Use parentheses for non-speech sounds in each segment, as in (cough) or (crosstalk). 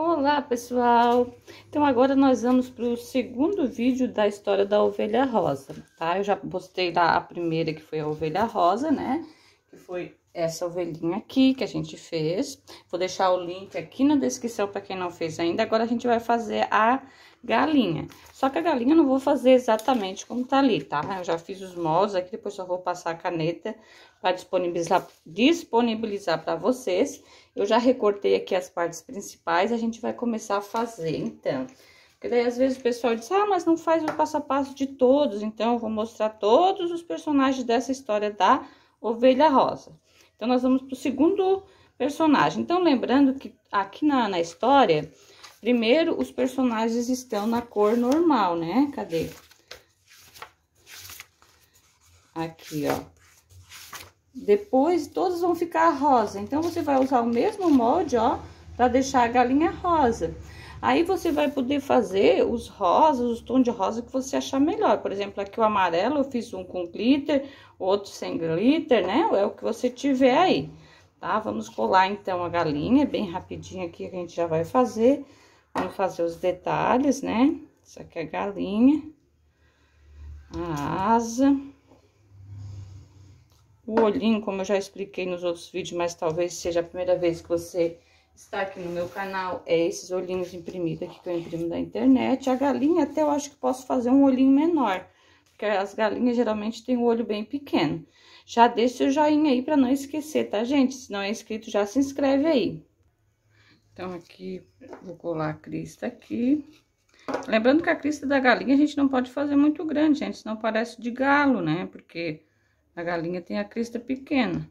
Olá pessoal, então agora nós vamos para o segundo vídeo da história da ovelha rosa, tá? Eu já postei lá a primeira que foi a ovelha rosa, né? Que foi essa ovelhinha aqui que a gente fez. Vou deixar o link aqui na descrição para quem não fez ainda. Agora a gente vai fazer a galinha. Só que a galinha eu não vou fazer exatamente como tá ali, tá? Eu já fiz os moldes aqui, depois só vou passar a caneta para disponibilizar disponibilizar para vocês. Eu já recortei aqui as partes principais, a gente vai começar a fazer, então. Porque daí, às vezes, o pessoal diz, ah, mas não faz o passo a passo de todos. Então, eu vou mostrar todos os personagens dessa história da Ovelha Rosa. Então, nós vamos para o segundo personagem. Então, lembrando que aqui na, na história, primeiro os personagens estão na cor normal, né? Cadê? Aqui, ó. Depois, todos vão ficar rosa. Então, você vai usar o mesmo molde, ó para deixar a galinha rosa. Aí você vai poder fazer os rosas, os tons de rosa que você achar melhor. Por exemplo, aqui o amarelo eu fiz um com glitter, outro sem glitter, né? É o que você tiver aí, tá? Vamos colar então a galinha, bem rapidinho aqui que a gente já vai fazer. Vamos fazer os detalhes, né? Isso aqui é a galinha, a asa, o olhinho, como eu já expliquei nos outros vídeos, mas talvez seja a primeira vez que você está aqui no meu canal é esses olhinhos imprimidos aqui que eu imprimo da internet. A galinha até eu acho que posso fazer um olhinho menor, porque as galinhas geralmente têm o um olho bem pequeno. Já deixa o joinha aí para não esquecer, tá, gente? Se não é inscrito, já se inscreve aí. Então, aqui, vou colar a crista aqui. Lembrando que a crista da galinha a gente não pode fazer muito grande, gente, senão parece de galo, né? Porque a galinha tem a crista pequena.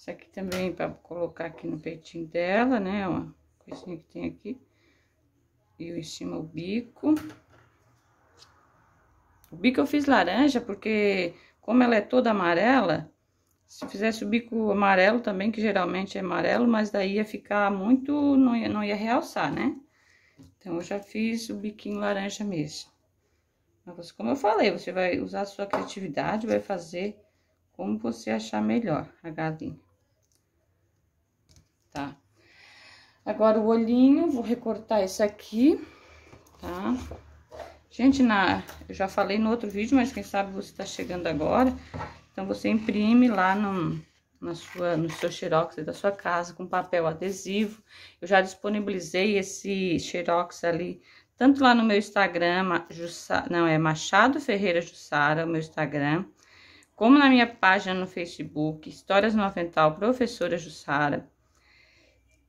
Isso aqui também para colocar aqui no peitinho dela, né? Ó, coisinha que tem aqui. E em cima o bico. O bico eu fiz laranja porque como ela é toda amarela, se fizesse o bico amarelo também, que geralmente é amarelo, mas daí ia ficar muito, não ia, não ia realçar, né? Então, eu já fiz o biquinho laranja mesmo. Mas, como eu falei, você vai usar a sua criatividade, vai fazer como você achar melhor a galinha tá? Agora, o olhinho, vou recortar esse aqui, tá? Gente, na, eu já falei no outro vídeo, mas quem sabe você tá chegando agora. Então, você imprime lá no, na sua, no seu xerox da sua casa com papel adesivo. Eu já disponibilizei esse xerox ali, tanto lá no meu Instagram, Jussa, não, é Machado Ferreira Jussara, o meu Instagram, como na minha página no Facebook, Histórias no Avental Professora Jussara.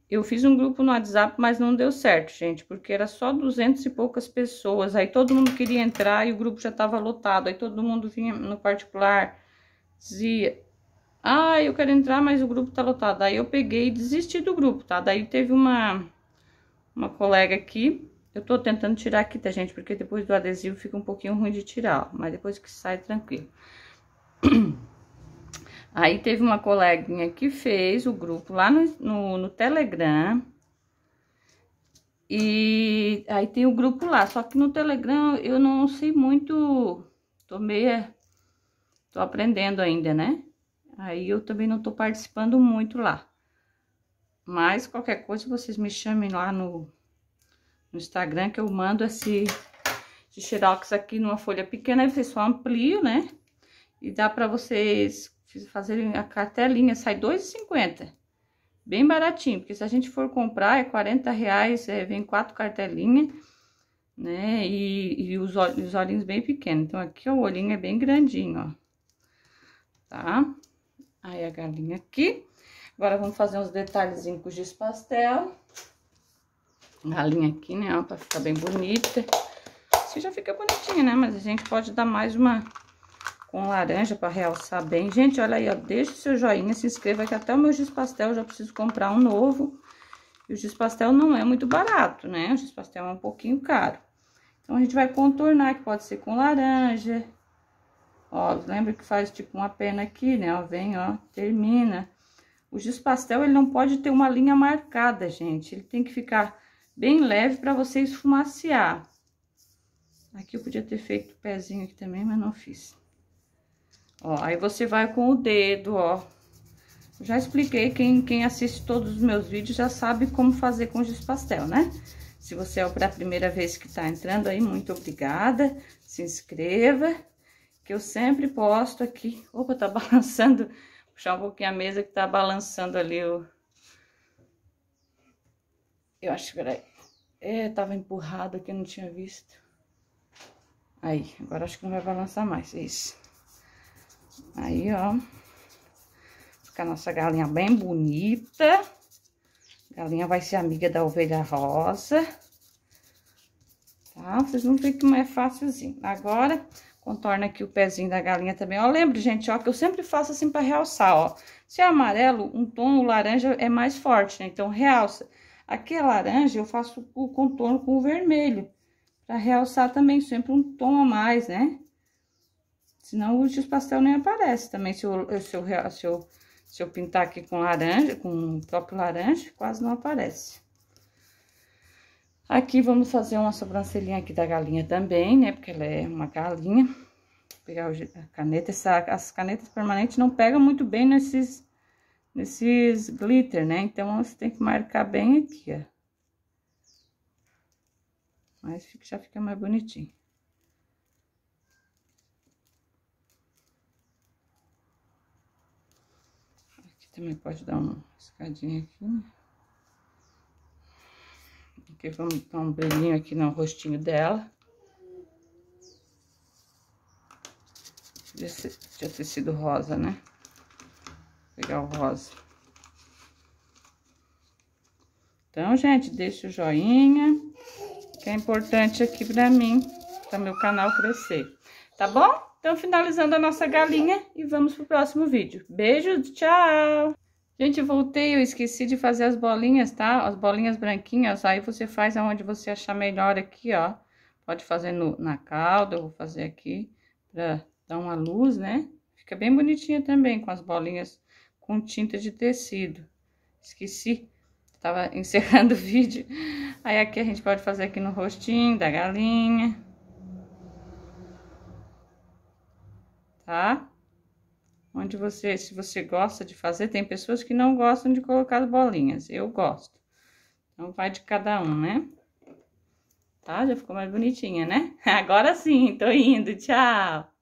Eu fiz um grupo no WhatsApp, mas não deu certo, gente, porque era só duzentos e poucas pessoas. Aí todo mundo queria entrar e o grupo já estava lotado. Aí todo mundo vinha no particular, dizia: Ah, eu quero entrar, mas o grupo tá lotado. Aí eu peguei e desisti do grupo, tá? Daí teve uma, uma colega aqui. Eu tô tentando tirar aqui, tá, gente? Porque depois do adesivo fica um pouquinho ruim de tirar, ó, Mas depois que sai, tranquilo. (clears throat) Aí teve uma coleguinha que fez o grupo lá no, no, no Telegram. E aí tem o grupo lá, só que no Telegram eu não sei muito, tô meio, tô aprendendo ainda, né? Aí eu também não tô participando muito lá. Mas qualquer coisa vocês me chamem lá no, no Instagram que eu mando esse, esse xerox aqui numa folha pequena, aí é vocês só ampliam, né? E dá pra vocês Fiz fazer a cartelinha, sai R$2,50. Bem baratinho, porque se a gente for comprar é 40 reais, é, vem quatro cartelinhas, né? E, e os, olhos, os olhinhos bem pequenos. Então, aqui ó, o olhinho é bem grandinho, ó. Tá? Aí a galinha aqui. Agora, vamos fazer uns detalhezinhos com giz pastel. Galinha aqui, né? Ó, pra ficar bem bonita. Assim já fica bonitinha, né? Mas a gente pode dar mais uma com laranja para realçar bem. Gente, olha aí, ó, o seu joinha, se inscreva que até o meu giz pastel eu já preciso comprar um novo. E o giz pastel não é muito barato, né? O giz pastel é um pouquinho caro. Então, a gente vai contornar, que pode ser com laranja. Ó, lembra que faz tipo uma pena aqui, né? Ó, vem, ó, termina. O giz pastel, ele não pode ter uma linha marcada, gente. Ele tem que ficar bem leve para você esfumaciar. Aqui eu podia ter feito o pezinho aqui também, mas não fiz. Ó, aí você vai com o dedo, ó. Já expliquei, quem, quem assiste todos os meus vídeos já sabe como fazer com giz pastel, né? Se você é a primeira vez que tá entrando aí, muito obrigada. Se inscreva, que eu sempre posto aqui. Opa, tá (laughs) balançando. Vou puxar um pouquinho a mesa que tá balançando ali o... Eu acho, peraí. É, tava empurrado aqui, eu não tinha visto. Aí, agora acho que não vai balançar mais, é isso. Aí, ó. Fica a nossa galinha bem bonita. A galinha vai ser amiga da ovelha rosa. Tá? Vocês vão ver como é fácilzinho. Agora, contorna aqui o pezinho da galinha também. Ó, lembre, gente, ó, que eu sempre faço assim pra realçar, ó. Se é amarelo, um tom laranja é mais forte, né? Então, realça. Aqui é laranja, eu faço o contorno com o vermelho. Pra realçar também, sempre um tom a mais, né? Senão o giz pastel nem aparece também. Se eu, se eu, se eu, se eu pintar aqui com laranja, com o próprio laranja, quase não aparece. Aqui vamos fazer uma sobrancelhinha aqui da galinha também, né? Porque ela é uma galinha. Vou pegar a caneta, essa, as canetas permanentes não pegam muito bem nesses, nesses glitter, né? Então, você tem que marcar bem aqui, ó. Mas já fica mais bonitinho. também pode dar uma escadinha aqui. Aqui vamos dar um brilhinho aqui no rostinho dela. Esse tinha tecido rosa, né? Vou pegar o rosa. Então, gente, deixa o joinha, que é importante aqui pra mim, pra meu canal crescer. Tá bom? Então, finalizando a nossa galinha e vamos pro próximo vídeo. Beijo, tchau! Gente, voltei, eu esqueci de fazer as bolinhas, tá? As bolinhas branquinhas, aí você faz aonde você achar melhor aqui, ó. Pode fazer no, na cauda, eu vou fazer aqui pra dar uma luz, né? Fica bem bonitinha também com as bolinhas com tinta de tecido. Esqueci, tava (laughs) encerrando o vídeo. Aí aqui a gente pode fazer aqui no rostinho da galinha. tá? Onde você, se você gosta de fazer, tem pessoas que não gostam de colocar bolinhas, eu gosto. Então, vai de cada um, né? Tá? Já ficou mais bonitinha, né? (laughs) Agora sim, tô indo, tchau!